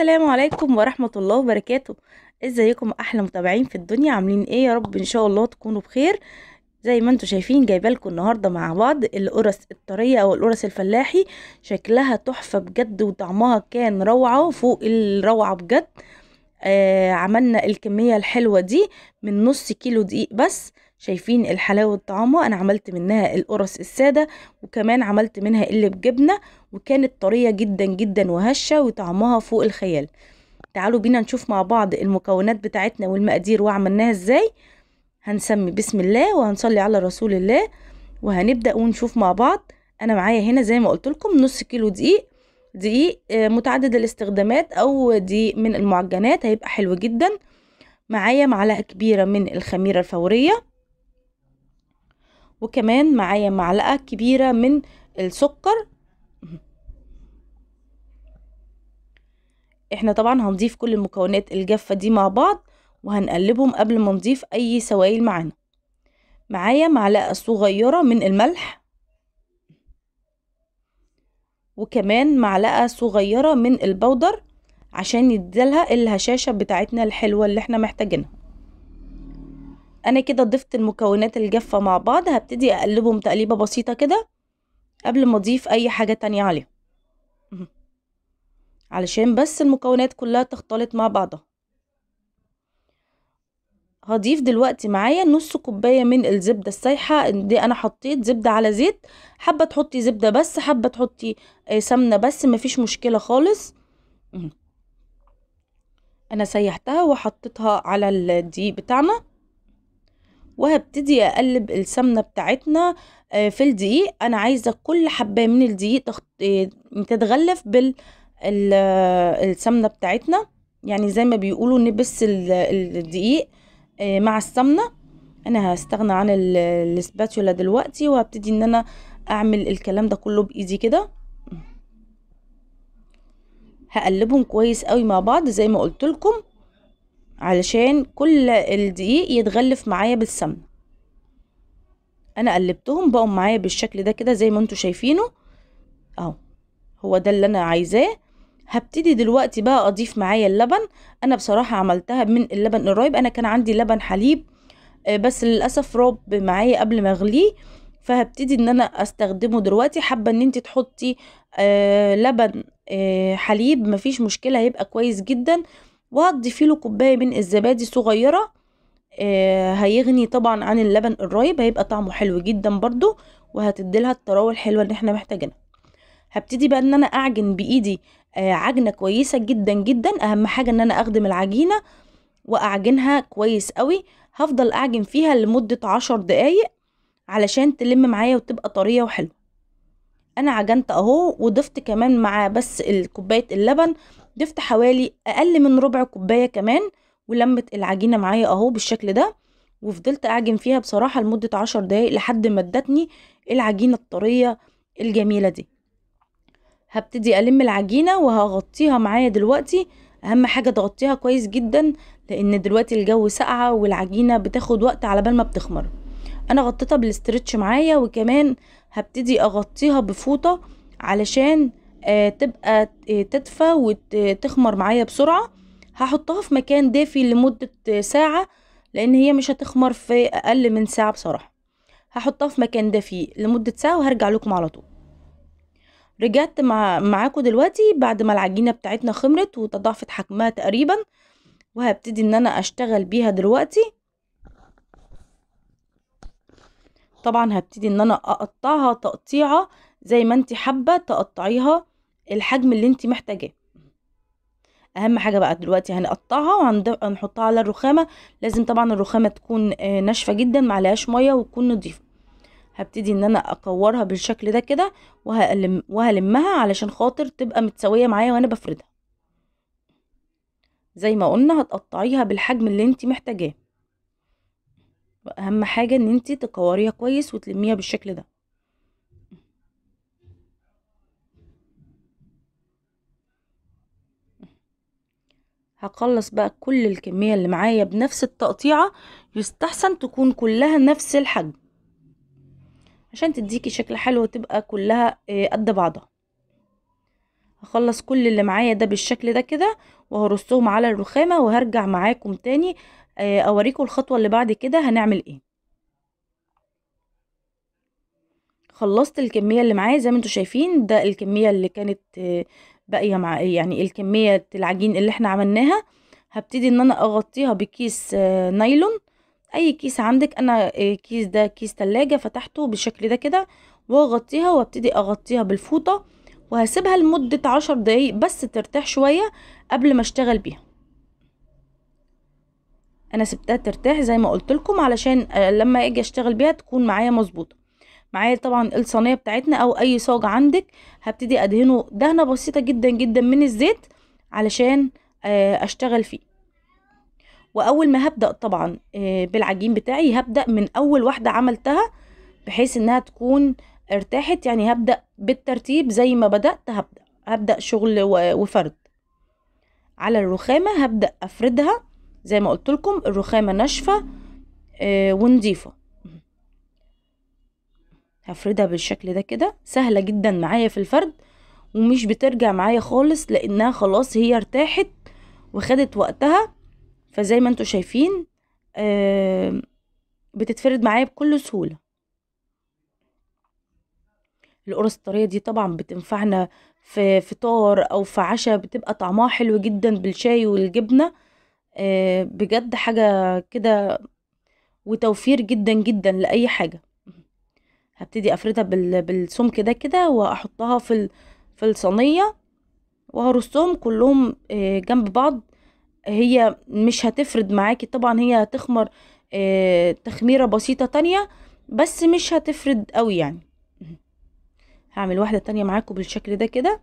السلام عليكم ورحمة الله وبركاته ازيكم احلى متابعين في الدنيا عاملين ايه يا رب ان شاء الله تكونوا بخير زي ما انتم شايفين جايبه لكم النهارده مع بعض القرص الطريه او القرص الفلاحي شكلها تحفه بجد وطعمها كان روعه فوق الروعه بجد آه عملنا الكميه الحلوه دي من نص كيلو دقيق بس شايفين الحلاوة طعامها انا عملت منها القرص السادة وكمان عملت منها اللي بجبنة وكانت طرية جدا جدا وهشة وطعمها فوق الخيال تعالوا بينا نشوف مع بعض المكونات بتاعتنا والمقادير وعملناها ازاي هنسمي بسم الله وهنصلي على رسول الله وهنبدأ ونشوف مع بعض انا معايا هنا زي ما قلت لكم نص كيلو دقيق دقيق آه، متعدد الاستخدامات او دقيق من المعجنات هيبقى حلو جدا معايا معلقه كبيره من الخميره الفوريه وكمان معايا معلقة كبيرة من السكر احنا طبعا هنضيف كل المكونات الجافة دي مع بعض وهنقلبهم قبل ما نضيف اي سوائل معانا معايا معلقة صغيرة من الملح وكمان معلقة صغيرة من البودر عشان يديلها الهشاشة بتاعتنا الحلوة اللي احنا محتاجينها انا كده ضفت المكونات الجافة مع بعض هبتدي اقلبهم تقليبة بسيطة كده قبل ما اضيف اي حاجة تانية عليهم علشان بس المكونات كلها تختلط مع بعضها هضيف دلوقتي معايا نص كوباية من الزبدة السايحة دي انا حطيت زبدة على زيت حابة تحطي زبدة بس حابة تحطي آه، سمنة بس مفيش مشكلة خالص انا سيحتها وحطيتها على الدقيق بتاعنا وهبتدي اقلب السمنه بتاعتنا آه، في الدقيق انا عايزه كل حبه من الدقيق آه، تتغلف بالسمنه آه، بتاعتنا يعني زي ما بيقولوا نبس الدقيق مع السمنه انا هستغنى عن الاسباتولا دلوقتي وهبتدي ان انا اعمل الكلام ده كله بايدي كده هقلبهم كويس قوي مع بعض زي ما قلت لكم علشان كل الدقيق يتغلف معايا بالسمنة انا قلبتهم بقوا معايا بالشكل ده كده زي ما انتوا شايفينه اهو هو ده اللي انا عايزاه هبتدي دلوقتي بقى اضيف معايا اللبن انا بصراحة عملتها من اللبن الرايب انا كان عندي لبن حليب آه، بس للاسف راب معايا قبل ما اغليه فهبتدي ان انا استخدمه دلوقتي حابه ان انت تحطي آه، لبن آه، حليب مفيش مشكله هيبقى كويس جدا وهتضيفي له كوبايه من الزبادي صغيره آه هيغني طبعا عن اللبن الرايب هيبقى طعمه حلو جدا برضو وهتديلها الطراوه الحلوه اللي احنا محتاجينها هبتدي بقى ان انا اعجن بايدي آه عجنه كويسه جدا جدا اهم حاجه ان انا اخدم العجينه واعجنها كويس قوي هفضل اعجن فيها لمده عشر دقايق علشان تلم معايا وتبقى طريه وحلوه انا عجنت اهو وضفت كمان مع بس كوبايه اللبن ضفت حوالي اقل من ربع كوبايه كمان ولمت العجينه معايا اهو بالشكل ده وفضلت اعجن فيها بصراحه لمده عشر دقايق لحد ما ادتني العجينه الطريه الجميله دي هبتدي الم العجينه وهغطيها معايا دلوقتي اهم حاجه تغطيها كويس جدا لان دلوقتي الجو ساقعه والعجينه بتاخد وقت على بال ما بتخمر انا غطيتها بالاسترتش معايا وكمان هبتدي اغطيها بفوطة علشان آه، تبقى آه، تدفى وتخمر معايا بسرعة هحطها في مكان دافي لمدة آه، ساعة لان هي مش هتخمر في اقل من ساعة بصراحة هحطها في مكان دافي لمدة ساعة وهرجع لكم على طول رجعت مع معاكم دلوقتي بعد ما العجينة بتاعتنا خمرت وتضاعفت حجمها تقريبا وهبتدي ان انا اشتغل بيها دلوقتي طبعا هبتدي ان انا اقطعها تقطيعه زي ما انت حابه تقطعيها الحجم اللي انت محتاجاه اهم حاجه بقى دلوقتي هنقطعها وهنحطها على الرخامه لازم طبعا الرخامه تكون آه، ناشفه جدا ما عليهاش ميه وتكون نظيفه هبتدي ان انا اكورها بالشكل ده كده وهلم وهلمها علشان خاطر تبقى متساويه معايا وانا بفردها زي ما قلنا هتقطعيها بالحجم اللي انت محتاجاه اهم حاجه ان انت تكوريها كويس وتلميها بالشكل ده هخلص بقى كل الكميه اللي معايا بنفس التقطيعه يستحسن تكون كلها نفس الحجم عشان تديكي شكل حلو وتبقى كلها آه، قد بعضها هخلص كل اللي معايا ده بالشكل ده كده وهرصهم على الرخامه وهرجع معاكم تاني آه، اوريكم الخطوة اللي بعد كده هنعمل ايه خلصت الكمية اللي معايا زي ما انتوا شايفين ده الكمية اللي كانت آه، باقية مع يعني الكمية العجين اللي احنا عملناها هبتدي ان انا اغطيها بكيس آه، نايلون اي كيس عندك انا كيس ده كيس تلاجة فتحته بالشكل ده كده واغطيها وابتدي اغطيها بالفوطة وهسيبها لمدة عشر دقايق بس ترتاح شوية قبل ما اشتغل بيها انا سبتها ترتاح زي ما قلت لكم علشان آه، لما اجي اشتغل بيها تكون معايا مظبوطه معايا طبعا الصينيه بتاعتنا او اي صاج عندك هبتدي ادهنه دهنه بسيطه جدا جدا من الزيت علشان آه، اشتغل فيه واول ما هبدا طبعا آه، بالعجين بتاعي هبدا من اول واحده عملتها بحيث انها تكون ارتاحت يعني هبدا بالترتيب زي ما بدات هبدا هبدا شغل وفرد على الرخامه هبدا افردها زي ما قلت لكم الرخامة ناشفة آه، ونضيفة هفردها بالشكل ده كده سهلة جدا معايا في الفرد ومش بترجع معايا خالص لانها خلاص هي ارتاحت وخدت وقتها فزي ما انتوا شايفين آه، بتتفرد معايا بكل سهولة القرص الطرية دي طبعا بتنفعنا في فطار او في عشاء بتبقى طعمها حلو جدا بالشاي والجبنة آه، بجد حاجة كده وتوفير جدا جدا لأي حاجة هبتدي أفردها بالسمك ده كده وأحطها في في الصينية وهرصهم كلهم آه، جنب بعض هي مش هتفرد معاكي طبعا هي هتخمر آه، تخميرة بسيطة تانية بس مش هتفرد قوي يعني هعمل واحدة تانية معاكم بالشكل ده كده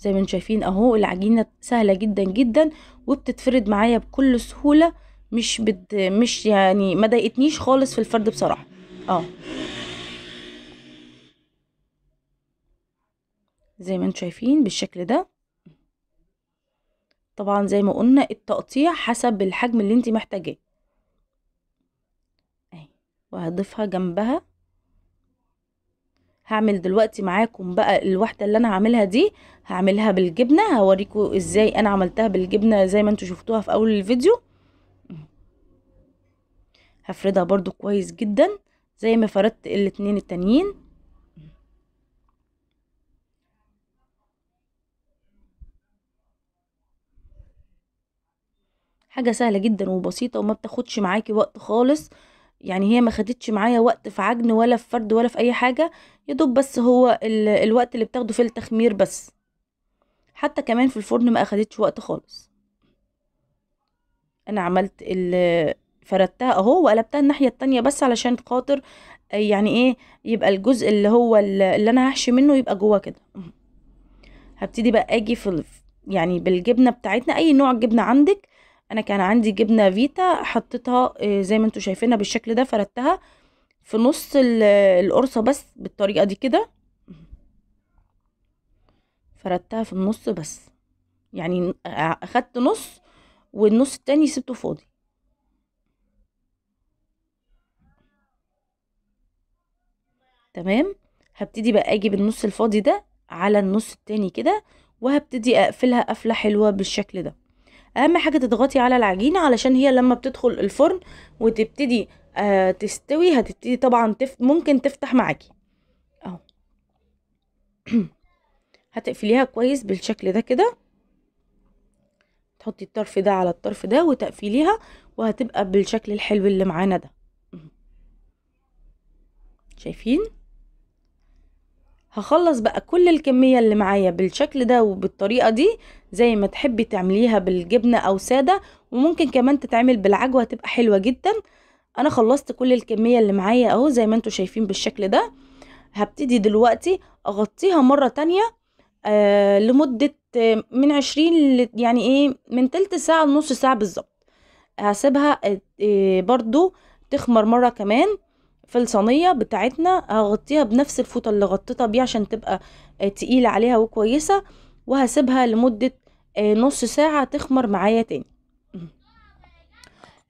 زي ما انتم شايفين اهو العجينة سهلة جدا جدا وبتتفرد معايا بكل سهولة مش بت... مش يعني ما ضايقتنيش خالص في الفرد بصراحة اه زي ما انتم شايفين بالشكل ده طبعا زي ما قلنا التقطيع حسب الحجم اللي انت محتاجاه اهي وهضيفها جنبها هعمل دلوقتي معاكم بقى الوحده اللي انا هعملها دي هعملها بالجبنه هوريكم ازاي انا عملتها بالجبنه زي ما انتم شفتوها في اول الفيديو هفردها برضو كويس جدا زي ما فردت الاتنين التانيين حاجة سهلة جدا وبسيطة وما بتاخدش معاكي وقت خالص يعني هي ما خدتش معايا وقت في عجن ولا في فرد ولا في اي حاجه يدوب بس هو ال... الوقت اللي بتاخده في التخمير بس حتى كمان في الفرن ما اخدتش وقت خالص انا عملت ال... فردتها اهو وقلبتها الناحيه التانية بس علشان خاطر يعني ايه يبقى الجزء اللي هو اللي انا هحشي منه يبقى جوه كده هبتدي بقى اجي في يعني بالجبنه بتاعتنا اي نوع جبنه عندك انا كان عندي جبنه فيتا حطيتها آه، زي ما انتم شايفينها بالشكل ده فردتها في نص القرصه بس بالطريقه دي كده فردتها في النص بس يعني اخدت نص والنص التاني سبته فاضي تمام هبتدي بقى اجيب النص الفاضي ده على النص التاني كده وهبتدي اقفلها قفله حلوه بالشكل ده اهم حاجه تضغطي على العجينه علشان هي لما بتدخل الفرن وتبتدي آه تستوي هتبتدي طبعا تف... ممكن تفتح معاكي اهو هتقفليها كويس بالشكل ده كده تحطي الطرف ده على الطرف ده وتقفليها وهتبقى بالشكل الحلو اللي معانا ده شايفين هخلص بقى كل الكمية اللي معايا بالشكل ده وبالطريقة دي زي ما تحبي تعمليها بالجبنة او سادة وممكن كمان تتعمل بالعجوة تبقى حلوة جدا انا خلصت كل الكمية اللي معايا اهو زي ما انتوا شايفين بالشكل ده هبتدي دلوقتي اغطيها مرة تانية آه لمدة من عشرين يعني ايه من تلت ساعة لنص ساعة بالظبط هسيبها آه, آه، برضو تخمر مرة كمان في الصينيه بتاعتنا هغطيها بنفس الفوطه اللي غطيتها بيها عشان تبقى آه، تقيله عليها وكويسه وهسيبها لمده آه، نص ساعه تخمر معايا تاني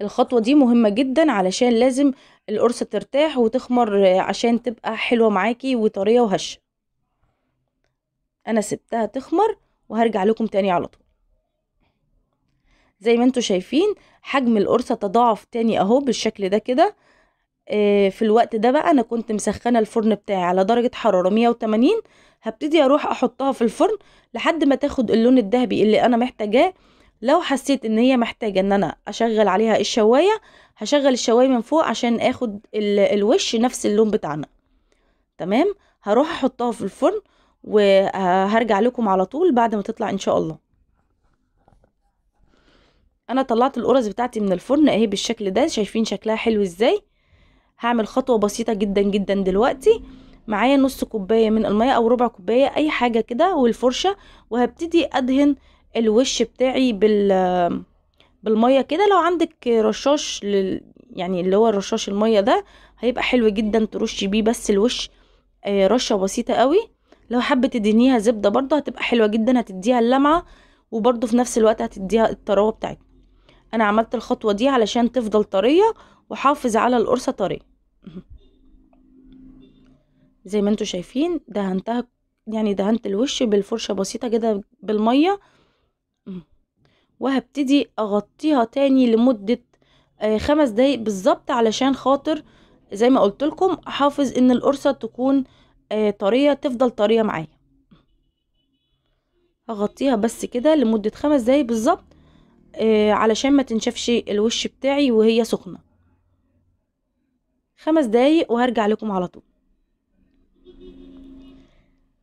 الخطوه دي مهمه جدا علشان لازم القرصه ترتاح وتخمر آه، عشان تبقى حلوه معاكي وطريه وهشه انا سبتها تخمر وهرجع لكم تاني على طول زي ما انتوا شايفين حجم القرصه تضاعف تاني اهو بالشكل ده كده آه، في الوقت ده بقى انا كنت مسخنه الفرن بتاعي على درجه حراره 180 هبتدي اروح احطها في الفرن لحد ما تاخد اللون الذهبي اللي انا محتاجاه لو حسيت ان هي محتاجه ان انا اشغل عليها الشوايه هشغل الشوايه من فوق عشان اخد الوش نفس اللون بتاعنا تمام هروح احطها في الفرن وهرجع لكم على طول بعد ما تطلع ان شاء الله انا طلعت القرز بتاعتي من الفرن اهي بالشكل ده شايفين شكلها حلو ازاي هعمل خطوة بسيطة جدا جدا دلوقتي معايا نص كوباية من المية او ربع كوباية اي حاجة كده والفرشة وهبتدي ادهن الوش بتاعي بال بالمية كده لو عندك رشاش لل... يعني اللي هو الرشاش المية ده هيبقى حلو جدا ترشي بيه بس الوش آه، رشة بسيطة قوي لو حابة تدهنيها زبدة برضه هتبقى حلوة جدا هتديها اللمعة وبرضه في نفس الوقت هتديها الطراوة بتاعتها انا عملت الخطوة دي علشان تفضل طرية وحافظ على القرصة طرية زي ما انتوا شايفين دهنتها يعني دهنت الوش بالفرشة بسيطة كده بالمية وهبتدي اغطيها تاني لمدة آه، خمس دقايق بالظبط علشان خاطر زي ما قلت لكم احافظ ان القرصة تكون آه، طرية تفضل طرية معايا هغطيها بس كده لمدة خمس دقايق بالظبط آه، علشان ما تنشفش الوش بتاعي وهي سخنه خمس دقايق وهرجع لكم على طول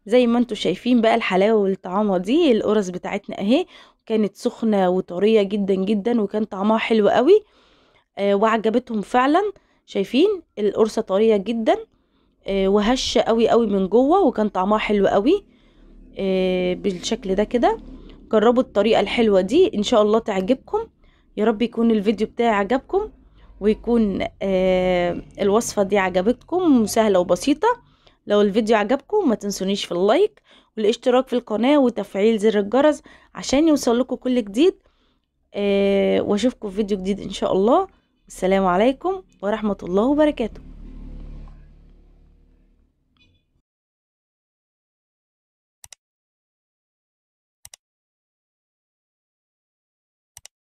زي ما انتم شايفين بقى الحلاوه والطعامه دي القرص بتاعتنا اهي كانت سخنه وطريه جدا جدا وكان طعمها حلو قوي آه وعجبتهم فعلا شايفين القرصه طريه جدا آه وهشه قوي قوي من جوه وكان طعمها حلو قوي آه بالشكل ده كده جربوا الطريقه الحلوه دي ان شاء الله تعجبكم يا رب يكون الفيديو بتاعي عجبكم ويكون آه، الوصفة دي عجبتكم سهلة وبسيطة لو الفيديو عجبكم ما تنسونيش في اللايك والاشتراك في القناة وتفعيل زر الجرس عشان يوصلكم كل جديد آه، واشوفكم في فيديو جديد ان شاء الله السلام عليكم ورحمة الله وبركاته